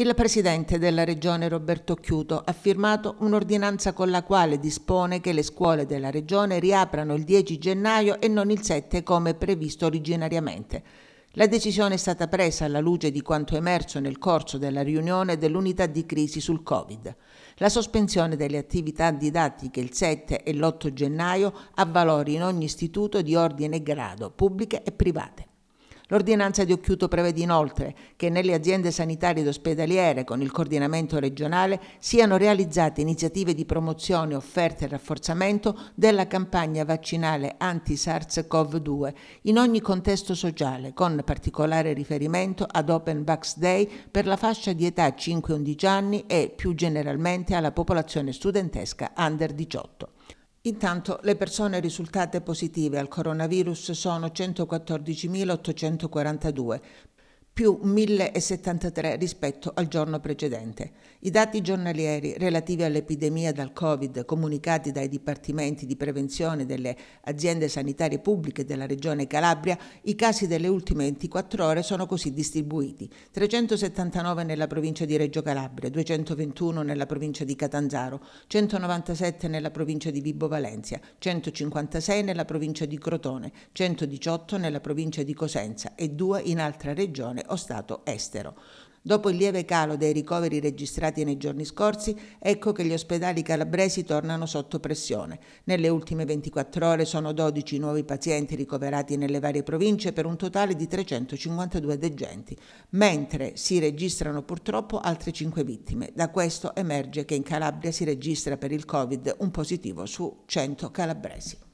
Il presidente della regione Roberto Chiuto ha firmato un'ordinanza con la quale dispone che le scuole della regione riaprano il 10 gennaio e non il 7 come previsto originariamente. La decisione è stata presa alla luce di quanto emerso nel corso della riunione dell'unità di crisi sul Covid. La sospensione delle attività didattiche il 7 e l'8 gennaio ha valori in ogni istituto di ordine e grado, pubbliche e private. L'ordinanza di Occhiuto prevede inoltre che nelle aziende sanitarie ed ospedaliere, con il coordinamento regionale, siano realizzate iniziative di promozione, offerta e rafforzamento della campagna vaccinale anti-SARS-CoV-2 in ogni contesto sociale, con particolare riferimento ad Open Vax Day per la fascia di età 5-11 anni e più generalmente alla popolazione studentesca under 18. Intanto le persone risultate positive al coronavirus sono 114.842, più 1073 rispetto al giorno precedente. I dati giornalieri relativi all'epidemia dal Covid comunicati dai dipartimenti di prevenzione delle aziende sanitarie pubbliche della Regione Calabria, i casi delle ultime 24 ore sono così distribuiti: 379 nella provincia di Reggio Calabria, 221 nella provincia di Catanzaro, 197 nella provincia di Vibo Valencia, 156 nella provincia di Crotone, 118 nella provincia di Cosenza e 2 in altra regione Nazione o Stato estero. Dopo il lieve calo dei ricoveri registrati nei giorni scorsi, ecco che gli ospedali calabresi tornano sotto pressione. Nelle ultime 24 ore sono 12 nuovi pazienti ricoverati nelle varie province per un totale di 352 degenti, mentre si registrano purtroppo altre 5 vittime. Da questo emerge che in Calabria si registra per il Covid un positivo su 100 calabresi.